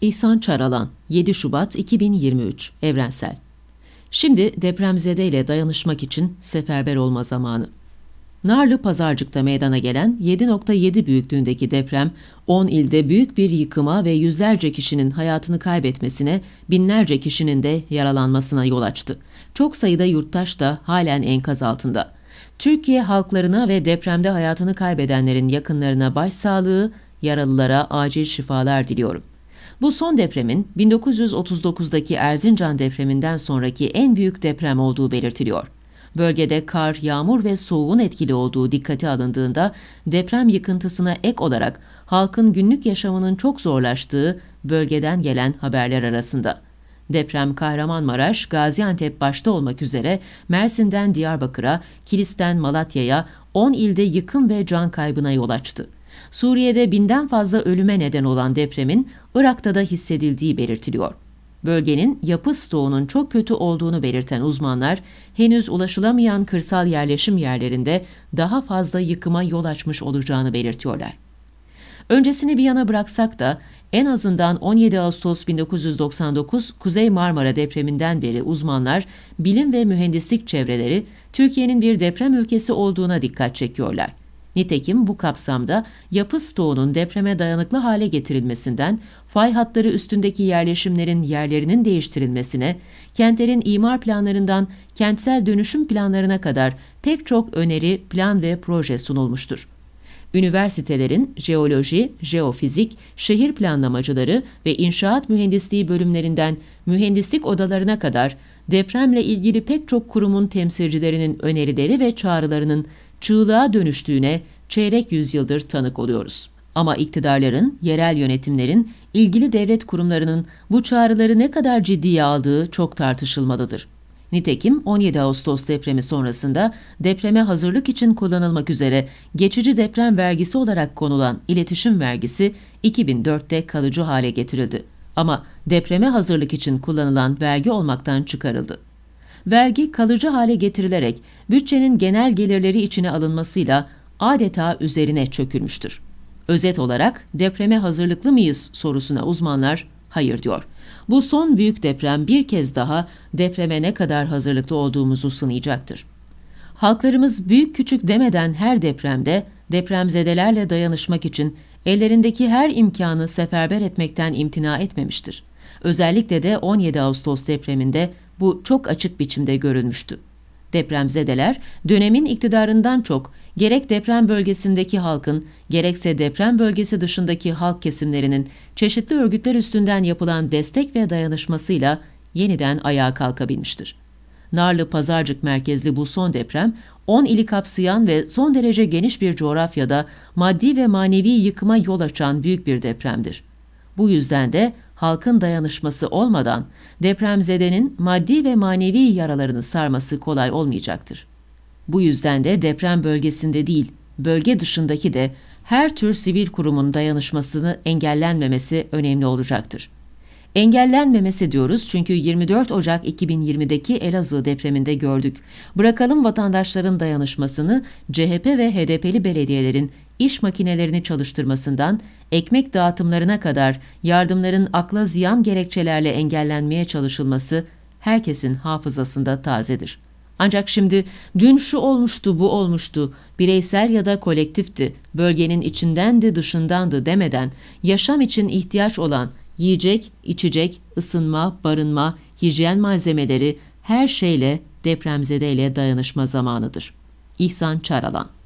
İhsan Çaralan 7 Şubat 2023 Evrensel Şimdi depremzede ile dayanışmak için seferber olma zamanı. Narlı Pazarcık'ta meydana gelen 7.7 büyüklüğündeki deprem 10 ilde büyük bir yıkıma ve yüzlerce kişinin hayatını kaybetmesine, binlerce kişinin de yaralanmasına yol açtı. Çok sayıda yurttaş da halen enkaz altında. Türkiye halklarına ve depremde hayatını kaybedenlerin yakınlarına başsağlığı, yaralılara acil şifalar diliyorum. Bu son depremin 1939'daki Erzincan depreminden sonraki en büyük deprem olduğu belirtiliyor. Bölgede kar, yağmur ve soğuğun etkili olduğu dikkate alındığında deprem yıkıntısına ek olarak halkın günlük yaşamının çok zorlaştığı bölgeden gelen haberler arasında. Deprem Kahramanmaraş, Gaziantep başta olmak üzere Mersin'den Diyarbakır'a, Kilis'ten Malatya'ya 10 ilde yıkım ve can kaybına yol açtı. Suriye'de binden fazla ölüme neden olan depremin Irak'ta da hissedildiği belirtiliyor. Bölgenin yapı stoğunun çok kötü olduğunu belirten uzmanlar, henüz ulaşılamayan kırsal yerleşim yerlerinde daha fazla yıkıma yol açmış olacağını belirtiyorlar. Öncesini bir yana bıraksak da en azından 17 Ağustos 1999 Kuzey Marmara depreminden beri uzmanlar, bilim ve mühendislik çevreleri Türkiye'nin bir deprem ülkesi olduğuna dikkat çekiyorlar. Nitekim bu kapsamda yapı stoğunun depreme dayanıklı hale getirilmesinden, fay hatları üstündeki yerleşimlerin yerlerinin değiştirilmesine, kentlerin imar planlarından kentsel dönüşüm planlarına kadar pek çok öneri, plan ve proje sunulmuştur. Üniversitelerin jeoloji, jeofizik, şehir planlamacıları ve inşaat mühendisliği bölümlerinden mühendislik odalarına kadar depremle ilgili pek çok kurumun temsilcilerinin önerileri ve çağrılarının çığlığa dönüştüğüne çeyrek yüzyıldır tanık oluyoruz. Ama iktidarların, yerel yönetimlerin, ilgili devlet kurumlarının bu çağrıları ne kadar ciddiye aldığı çok tartışılmalıdır. Nitekim 17 Ağustos depremi sonrasında depreme hazırlık için kullanılmak üzere geçici deprem vergisi olarak konulan iletişim vergisi 2004'te kalıcı hale getirildi. Ama depreme hazırlık için kullanılan vergi olmaktan çıkarıldı vergi kalıcı hale getirilerek bütçenin genel gelirleri içine alınmasıyla adeta üzerine çökülmüştür. Özet olarak depreme hazırlıklı mıyız sorusuna uzmanlar hayır diyor. Bu son büyük deprem bir kez daha depreme ne kadar hazırlıklı olduğumuzu sınayacaktır. Halklarımız büyük küçük demeden her depremde depremzedelerle dayanışmak için ellerindeki her imkanı seferber etmekten imtina etmemiştir. Özellikle de 17 Ağustos depreminde bu çok açık biçimde görülmüştü. Depremzedeler dönemin iktidarından çok gerek deprem bölgesindeki halkın gerekse deprem bölgesi dışındaki halk kesimlerinin çeşitli örgütler üstünden yapılan destek ve dayanışmasıyla yeniden ayağa kalkabilmiştir. Narlı Pazarcık merkezli bu son deprem 10 ili kapsayan ve son derece geniş bir coğrafyada maddi ve manevi yıkıma yol açan büyük bir depremdir. Bu yüzden de halkın dayanışması olmadan depremzedenin maddi ve manevi yaralarını sarması kolay olmayacaktır. Bu yüzden de deprem bölgesinde değil, bölge dışındaki de her tür sivil kurumun dayanışmasını engellenmemesi önemli olacaktır. Engellenmemesi diyoruz çünkü 24 Ocak 2020'deki Elazığ depreminde gördük. Bırakalım vatandaşların dayanışmasını CHP ve HDP'li belediyelerin iş makinelerini çalıştırmasından ekmek dağıtımlarına kadar yardımların akla ziyan gerekçelerle engellenmeye çalışılması herkesin hafızasında tazedir. Ancak şimdi dün şu olmuştu bu olmuştu, bireysel ya da kolektifti, bölgenin içindendi dışındandı demeden yaşam için ihtiyaç olan yiyecek, içecek, ısınma, barınma, hijyen malzemeleri her şeyle depremzedeyle dayanışma zamanıdır. İhsan Çaralan